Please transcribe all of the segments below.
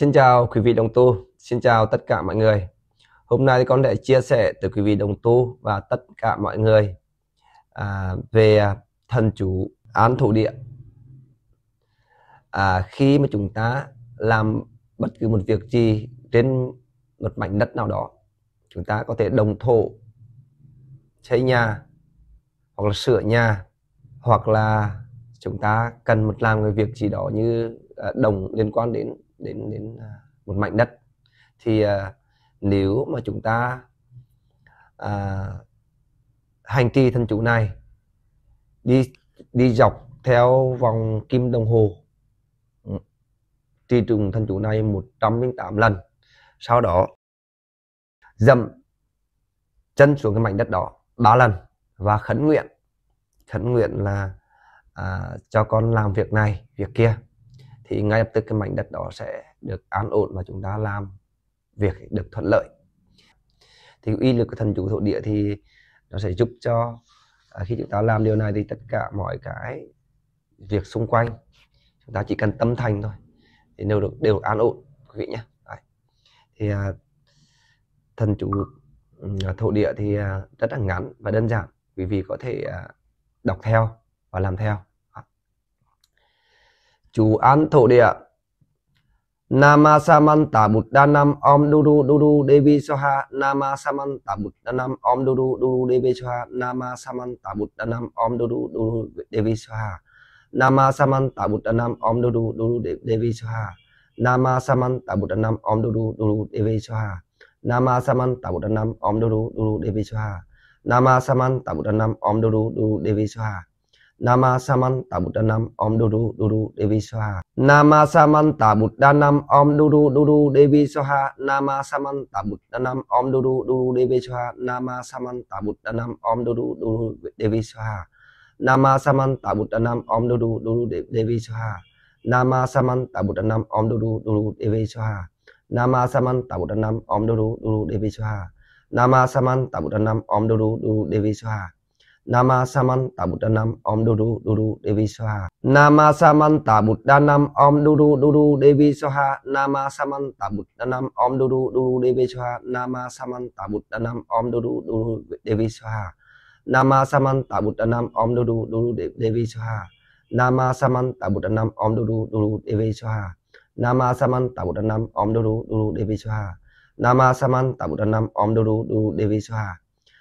Xin chào quý vị đồng tu, xin chào tất cả mọi người. Hôm nay con lại chia sẻ từ quý vị đồng tu và tất cả mọi người à, về thần chủ án thủ địa. À, khi mà chúng ta làm bất cứ một việc gì trên một mảnh đất nào đó, chúng ta có thể đồng thổ xây nhà hoặc là sửa nhà hoặc là chúng ta cần một làm cái việc gì đó như à, đồng liên quan đến đến đến à, một mảnh đất thì à, nếu mà chúng ta à, hành trì thân chủ này đi đi dọc theo vòng kim đồng hồ ừ, trì trùng thân chủ này 108 lần sau đó dậm chân xuống cái mảnh đất đó ba lần và khấn nguyện khấn nguyện là à, cho con làm việc này việc kia thì ngay lập tức cái mảnh đất đó sẽ được an ổn và chúng ta làm việc được thuận lợi thì uy lực của thần chủ thổ địa thì nó sẽ giúp cho à, khi chúng ta làm điều này thì tất cả mọi cái việc xung quanh chúng ta chỉ cần tâm thành thôi thì đều được đều an ổn quý vị nhé thì à, thần chủ thổ địa thì à, rất là ngắn và đơn giản quý vị có thể đọc theo và làm theo chủ án thổ địa Nama đa nam Om Duru Duru Devi Soha Nama đa nam Om Duru Duru Devi Soha Nama đa nam Om Duru Duru Devi Soha Nama đa nam Om Duru Duru Devi Soha Nama Samanta Buddhanam Om Duru Duru Devi Soha Nama Samanta Buddhanam Om Duru Duru Devi Soha Nama Samanta Buddhanam Om Duru Duru Devi Soha Nama Saman Saman Nam Om Duru Duru Devi Soha Nama Saman Buddha Om Duru Duru Devi Soha Nama Saman Buddha Om Duru Duru Devi Soha Nama Saman Buddha Om Duru Duru Devi Soha Nama Saman Buddha Om Duru Duru Devi Soha Nama Saman Buddha Om Duru Duru Devi Soha Nama Saman Buddha Om Duru Duru Devi Soha Nama Saman Buddha Om Duru Duru Devi Soha Nama Samanta Buddha Nam Om Duru Duru Devi Soha Nama Saman Buddha Nam Om Duru Duru Devi Soha Nama Saman Buddha Nam Om Duru Duru Devi Soha Nama Saman Buddha Nam Om Duru Duru Devi Soha Nama Saman Buddha Nam Om Duru Duru Devi Soha Nama Saman Buddha Nam Om Duru Duru Devi Soha Nama Saman Buddha Nam Om Duru Duru Devi Soha Nama Samanta Buddha Nam Om Duru Duru Devi Soha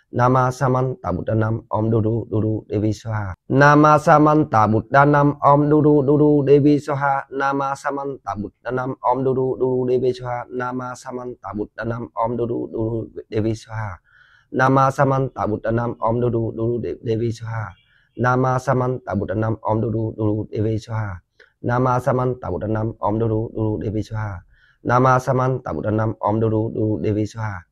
Nama Samanta Buddha Nam Om Duru Duru Devi Soha Nama Samanta Buddha Om Duru Duru Devi Soha Nama Samanta Buddha Om Duru Duru Devi Soha Nama Samanta Buddha Om Duru Duru Devi Soha Nama Samanta Buddha Om Duru Duru Devi Soha Nama Samanta Buddha Om Duru Duru Devi Soha Nama Samanta Buddha Om Duru Duru Devi Soha Nama Samanta Buddha Om Duru Duru Devi Soha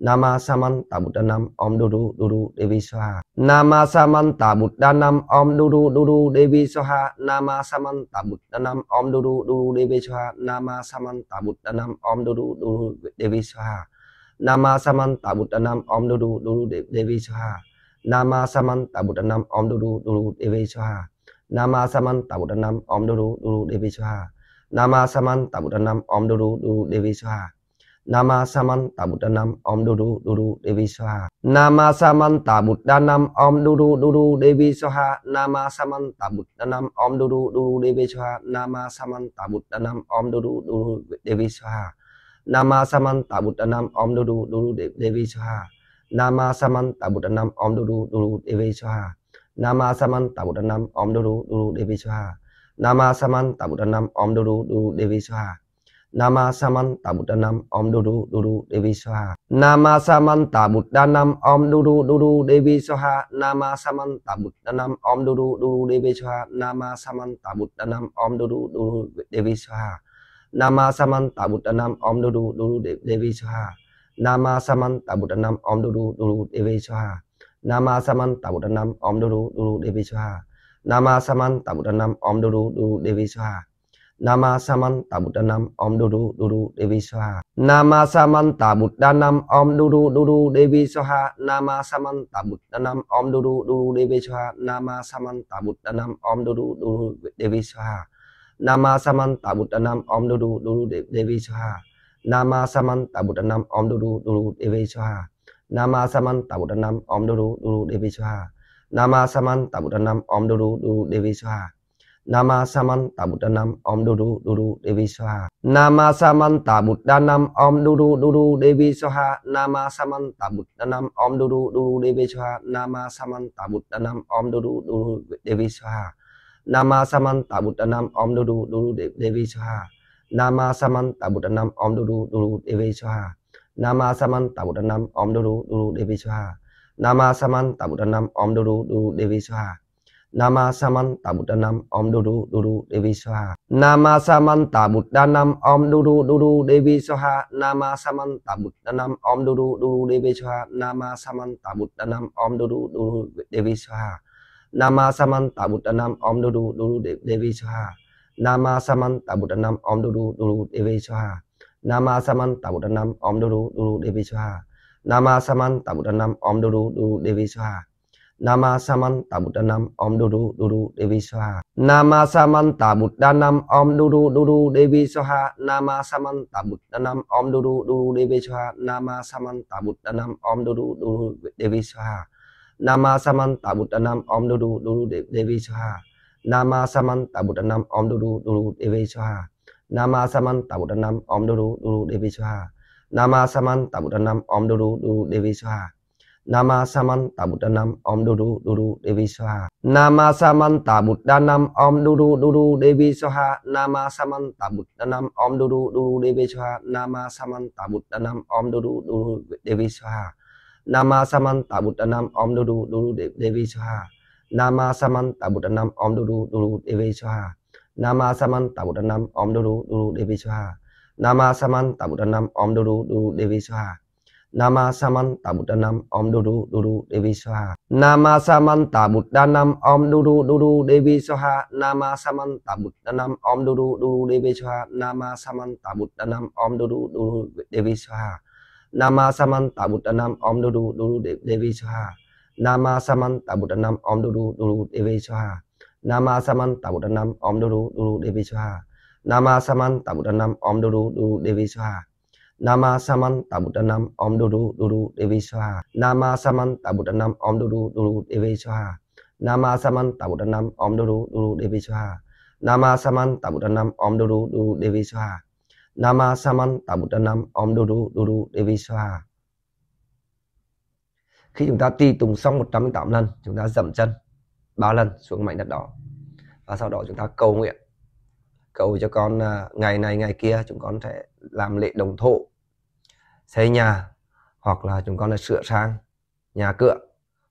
Nama Saman Buddha Om Duru Duru Devi Soha Nama Saman Buddha Om Duru Duru Devi Soha Nama Saman Buddha Om Duru Duru Devi Soha Nama Saman Buddha Om Duru Duru Devi Soha Nama Saman Buddha Om Duru Duru Devi Soha Nama Saman Buddha Om Duru Duru Devi Soha Nama Saman Buddha Om Duru Duru Devi Soha Nama Saman Buddha Om Duru Duru Devi Soha Nama Saman Buddha Om Duru Duru Devi Soha Nama Saman Buddha Om Duru Duru Devi Soha Nama Saman Buddha Om Duru Duru Devi Soha Nama Saman Buddha Om Duru Duru Devi Soha Nama Saman Buddha Om Duru Duru Devi Soha Nama Saman Buddha Om Duru Duru Devi Soha Nama Saman Buddha Om Duru Duru Devi Soha Nama saman Buddha Om Duru Duru Devi Soha Nama Samanta Buddha Nam Om Duru Duru Devi Soha Nama Samanta Buddha Om Duru Duru Devi Soha Nama Samanta Buddha Om Duru Duru Devi Soha Nama Samanta Buddha Om Duru Duru Devi Soha Nama Samanta Buddha Om Duru Duru Devi Soha Nama Samanta Buddha Om Duru Duru Devi Soha Nama Samanta Buddha Om Duru Duru Devi Soha Nama Samanta Buddha Om Duru Duru Devi Soha Nama Saman Saman Nam Om Duru Duru Devi Soha Nama Saman Buddha Om Duru Duru Devi Soha Nama Saman Buddha Om Duru Duru Devi Soha Nama Saman Buddha Om Duru Duru Devi Soha Nama Saman Buddha Om Duru Duru Devi Soha Nama Saman Buddha Om Duru Duru Devi Soha Nama Saman Buddha Om Duru Duru Devi Soha Nama Saman Buddha Om Duru Duru Devi Soha Nama Saman Buddha Nam Om Duru Duru Devi Soha Nama Saman Buddha Nam Om Duru Duru Devi Soha Nama Saman Buddha Nam Om Duru Duru Devi Soha Nama Saman Buddha Nam Om Duru Duru Devi Soha Nama Saman Buddha Nam Om Duru Duru Devi Soha Nama Saman Buddha Nam Om Duru Duru Devi Soha Nama Saman Buddha Nam Om Duru Duru Devi Soha Nama Samanta Buddha Nam Om Duru Duru Devi Soha Nama Samanta Buddha Nam Om Duru Duru Devi Soha Nama Samanta Buddha Om Duru Duru Devi Soha Nama Samanta Buddha Om Duru Duru Devi Soha Nama Samanta Buddha Om Duru Duru Devi Soha Nama Samanta Buddha Om Duru Duru Devi Soha Nama Samanta Buddha Om Duru Duru Devi Soha Nama Samanta Buddha Om Duru Duru Devi Soha Nama Samanta Buddha Om Duru Duru Devi Soha Nama Saman Buddha Om Duru Duru Devi Soha Nama Saman tabudanam Om Duru Duru Devi Soha Nama Saman tabudanam Om Duru Duru Devi Soha Nama Saman tabudanam Om Duru Duru Devi Soha Nama Saman tabudanam Om Duru Duru Devi Soha Nama Saman tabudanam Om Duru Duru Devi Soha Nama Saman tabudanam Om Duru Duru Devi Soha Nama saman tabudanam Om Duru Duru Devi Soha Nama Samanta Buddha Nam Om Duru Duru Devi Soha Nama Samanta Buddha Om Duru Duru Devi Soha Nama Samanta Buddha Om Duru Duru Devi Soha Nama Samanta Buddha Om Duru Duru Devi Soha Nama Samanta Buddha Om Duru Duru Devi Soha Nama Samanta Buddha Om Duru Duru Devi Soha Nama Samanta Buddha Om Duru Duru Devi Soha Nama Samanta Buddha Om Duru Duru Devi Soha Nama Samanta Buddha Nam Om Duru Duru Devi Soha Nama Samanta Buddha Om Duru Duru Devi Soha Nama Samanta Buddha Om Duru Duru Devi Soha Nama Samanta Buddha Om Duru Duru Devi Soha Nama Samanta Buddha Om Duru Duru Devi Soha Nama Samanta Buddha Om Duru Duru Devi Soha Nama Samanta Buddha Om Duru Duru Devi Soha Nama Samanta Buddha Om Duru Duru Devi Soha Nama Saman Tabutanam Om Duru Duru Devi Swaha. Nama Saman Tabutanam Om Duru Duru Devi Swaha. Nama Saman Tabutanam Om Duru Duru Devi Swaha. Nama Saman Tabutanam Om Duru Duru Devi Swaha. Nama Saman Tabutanam Om Duru Duru Devi Swaha. Khi chúng ta ti tùng xong 108 lần, chúng ta dậm chân ba lần xuống mảnh đất đó. Và sau đó chúng ta cầu nguyện cầu cho con à, ngày này ngày kia chúng con sẽ làm lễ đồng thụ xây nhà hoặc là chúng con là sửa sang nhà cửa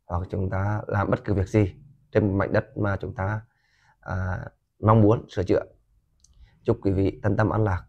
hoặc chúng ta làm bất cứ việc gì trên mảnh đất mà chúng ta à, mong muốn sửa chữa chúc quý vị thân tâm an lạc